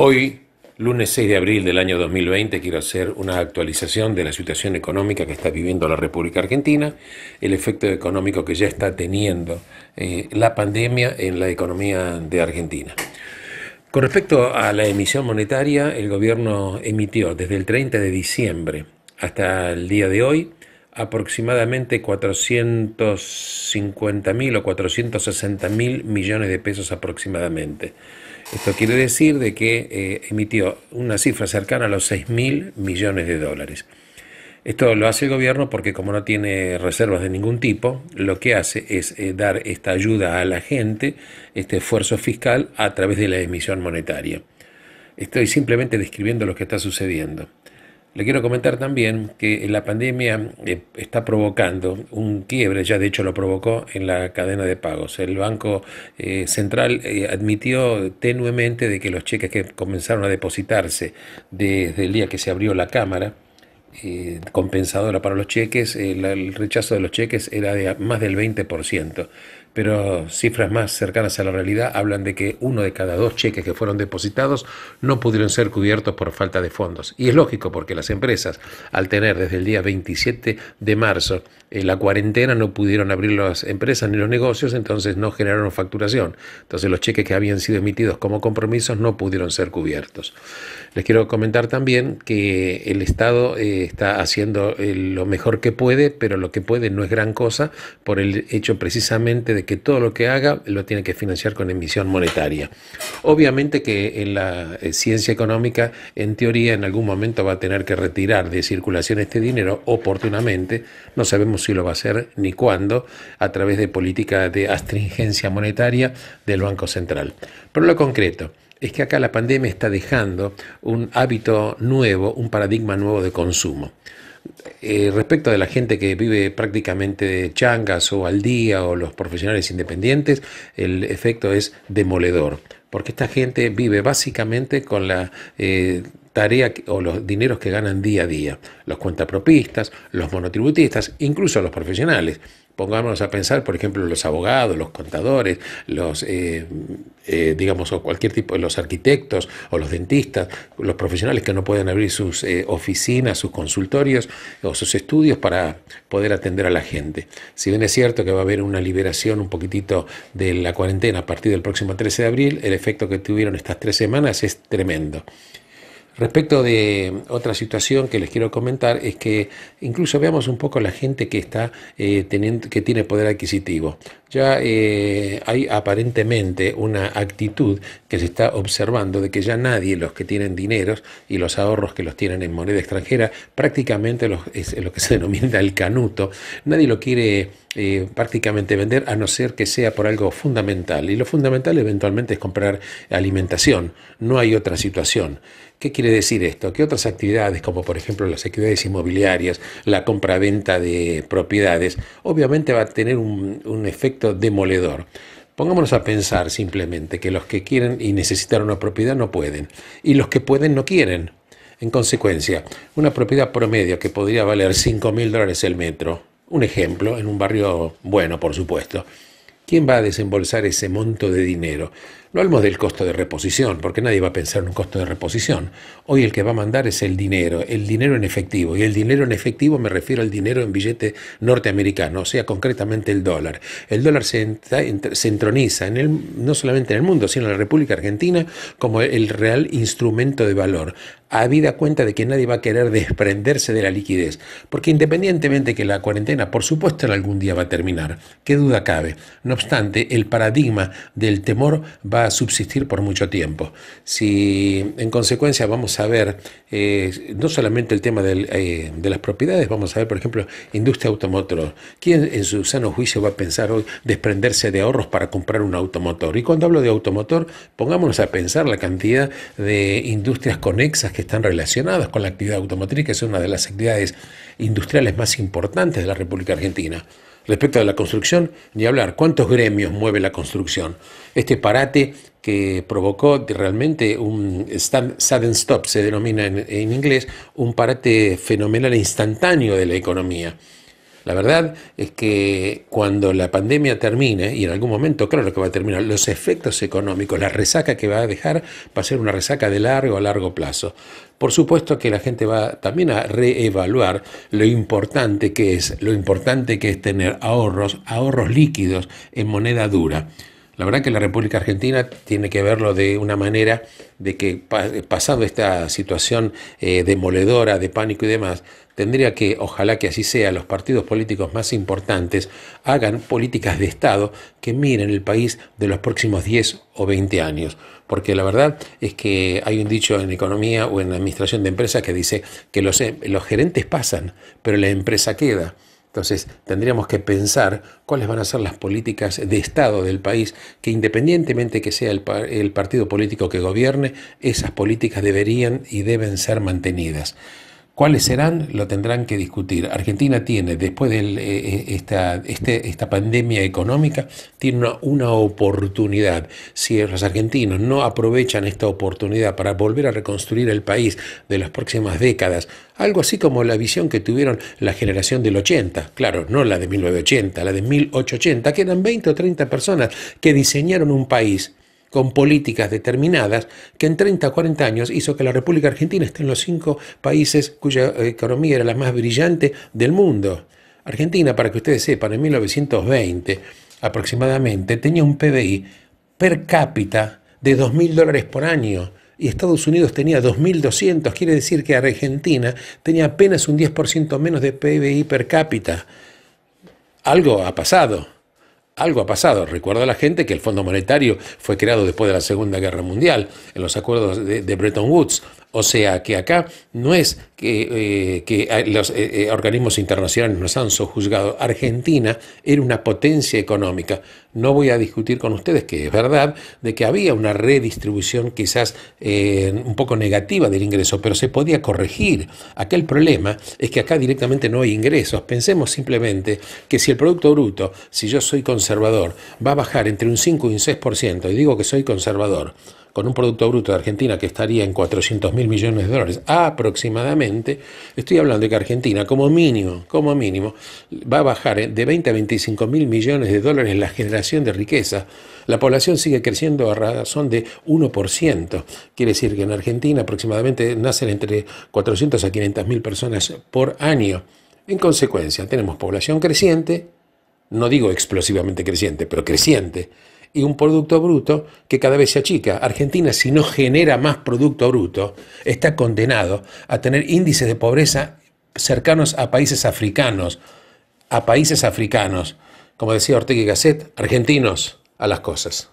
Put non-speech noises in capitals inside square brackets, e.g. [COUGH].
Hoy, lunes 6 de abril del año 2020, quiero hacer una actualización de la situación económica que está viviendo la República Argentina, el efecto económico que ya está teniendo eh, la pandemia en la economía de Argentina. Con respecto a la emisión monetaria, el gobierno emitió desde el 30 de diciembre hasta el día de hoy aproximadamente 450 mil o 460 mil millones de pesos aproximadamente. Esto quiere decir de que eh, emitió una cifra cercana a los 6 mil millones de dólares. Esto lo hace el gobierno porque como no tiene reservas de ningún tipo, lo que hace es eh, dar esta ayuda a la gente, este esfuerzo fiscal, a través de la emisión monetaria. Estoy simplemente describiendo lo que está sucediendo. Le quiero comentar también que la pandemia eh, está provocando un quiebre, ya de hecho lo provocó en la cadena de pagos. El Banco eh, Central eh, admitió tenuemente de que los cheques que comenzaron a depositarse desde el día que se abrió la Cámara, compensadora para los cheques, el, rechazo de los cheques era de más del 20% pero cifras más cercanas a la realidad hablan de que uno de cada dos cheques que fueron depositados no pudieron ser cubiertos por falta de fondos. Y es lógico porque las empresas, al tener desde el día 27 de marzo en la cuarentena no pudieron abrir las empresas ni los negocios, entonces no generaron facturación. Entonces los cheques que habían sido emitidos como compromisos no pudieron ser cubiertos. Les quiero comentar también que el Estado eh, está haciendo eh, lo mejor que puede, pero lo que puede no es gran cosa por el hecho precisamente de que todo lo que haga lo tiene que financiar con emisión monetaria. Obviamente que en la eh, ciencia económica, en teoría, en algún momento va a tener que retirar de circulación este dinero oportunamente. No sabemos si lo va a hacer ni cuándo, a través de política de astringencia monetaria del Banco Central. Pero lo concreto es que acá la pandemia está dejando un hábito nuevo, un paradigma nuevo de consumo. Eh, respecto de la gente que vive prácticamente de changas o al día o los profesionales independientes, el efecto es demoledor porque esta gente vive básicamente con la eh, tarea o los dineros que ganan día a día, los cuentapropistas, los monotributistas, incluso los profesionales. Pongámonos a pensar, por ejemplo, los abogados, los contadores, los, eh, eh, digamos, o cualquier tipo, los arquitectos o los dentistas, los profesionales que no pueden abrir sus eh, oficinas, sus consultorios o sus estudios para poder atender a la gente. Si bien es cierto que va a haber una liberación un poquitito de la cuarentena a partir del próximo 13 de abril, el efecto que tuvieron estas tres semanas es tremendo. Respecto de otra situación que les quiero comentar es que incluso veamos un poco la gente que está eh, teniendo, que tiene poder adquisitivo. Ya eh, hay aparentemente una actitud que se está observando de que ya nadie, los que tienen dineros y los ahorros que los tienen en moneda extranjera, prácticamente los, es lo que se [LAUGHS] denomina el canuto, nadie lo quiere eh, prácticamente vender a no ser que sea por algo fundamental. Y lo fundamental eventualmente es comprar alimentación. No hay otra situación. ¿Qué quiere decir esto? Que otras actividades, como por ejemplo las actividades inmobiliarias, la compraventa de propiedades, obviamente va a tener un, un efecto demoledor. Pongámonos a pensar simplemente que los que quieren y necesitan una propiedad no pueden, y los que pueden no quieren. En consecuencia, una propiedad promedio que podría valer 5 mil dólares el metro, un ejemplo, en un barrio bueno, por supuesto, ¿quién va a desembolsar ese monto de dinero? No hablamos del costo de reposición, porque nadie va a pensar en un costo de reposición. Hoy el que va a mandar es el dinero, el dinero en efectivo. Y el dinero en efectivo me refiero al dinero en billete norteamericano, o sea, concretamente el dólar. El dólar se, entroniza en el, no solamente en el mundo, sino en la República Argentina como el real instrumento de valor. Habida cuenta de que nadie va a querer desprenderse de la liquidez, porque independientemente que la cuarentena, por supuesto, en algún día va a terminar, qué duda cabe. No obstante, el paradigma del temor va a subsistir por mucho tiempo. Si en consecuencia vamos a ver eh, no solamente el tema eh, de las propiedades, vamos a ver, por ejemplo, industria automotor. ¿Quién en su sano juicio va a pensar hoy desprenderse de ahorros para comprar un automotor? Y cuando hablo de automotor, pongámonos a pensar la cantidad de industrias conexas que están relacionadas con la actividad automotriz, que es una de las actividades industriales más importantes de la República Argentina. Respecto a la construcción, ni hablar. ¿Cuántos gremios mueve la construcción? Este parate que provocó realmente un sudden stop, se denomina en, en inglés, un parate fenomenal instantáneo de la economía. La verdad es que cuando la pandemia termine, y en algún momento claro lo que va a terminar, los efectos económicos, la resaca que va a dejar va a ser una resaca de largo a largo plazo. Por supuesto que la gente va también a reevaluar lo importante que es, lo importante que es tener ahorros, ahorros líquidos en moneda dura. La verdad que la República Argentina tiene que verlo de una manera de que pasando esta situación eh, demoledora de pánico y demás, tendría que, ojalá que así sea, los partidos políticos más importantes hagan políticas de Estado que miren el país de los próximos 10 o 20 años. Porque la verdad es que hay un dicho en economía o en administración de empresas que dice que los eh, gerentes pasan, pero la empresa queda. Entonces, tendríamos que pensar cuáles van a ser las políticas de Estado del país, que independientemente que sea el, el partido político que gobierne, esas políticas deberían y deben ser mantenidas. ¿Cuáles serán? Lo tendrán que discutir. Argentina tiene, después de eh, eh, esta, este, esta, pandemia económica, tiene una, oportunidad. Si los argentinos no aprovechan esta oportunidad para volver a reconstruir el país de las próximas décadas, algo así como la visión que tuvieron la generación del 80, claro, no la de 1980, la de 1880, que eran 20 o 30 personas que diseñaron un país con políticas determinadas que en 30 o 40 años hizo que la República Argentina esté en los cinco países cuya eh, economía era la más brillante del mundo. Argentina, para que ustedes sepan, en 1920 aproximadamente tenía un PBI per cápita de 2.000 dólares por año y Estados Unidos tenía 2.200, quiere decir que Argentina tenía apenas un 10% menos de PBI per cápita. Algo ha pasado algo ha pasado. Recuerda a la gente que el Fondo Monetario fue creado después de la Segunda Guerra Mundial, en los acuerdos de, de Bretton Woods. O sea que acá no es que, eh, eh, los eh, organismos internacionales nos han sojuzgado. Argentina era una potencia económica. No voy a discutir con ustedes que es verdad de que había una redistribución quizás un poco negativa del ingreso, pero se podía corregir. aquel problema es que acá directamente no hay ingresos. Pensemos simplemente que si el Producto Bruto, si yo soy conservador, va a bajar entre un 5 y un 6%, y digo que soy conservador, con un Producto Bruto de Argentina que estaría en 400 mil millones de dólares aproximadamente, estoy hablando de que Argentina como mínimo, como mínimo, va a bajar eh, de 20 a 25 mil millones de dólares la generación de riqueza. La población sigue creciendo a razón de 1%. Quiere decir que en Argentina aproximadamente nacen entre 400 a 500 mil personas por año. En consecuencia, tenemos población creciente, no digo explosivamente creciente, pero creciente, y un Producto Bruto que cada vez se achica. Argentina, si no genera más Producto Bruto, está condenado a tener índices de pobreza cercanos a países africanos, a países africanos, como decía Ortega y Gasset, argentinos a las cosas.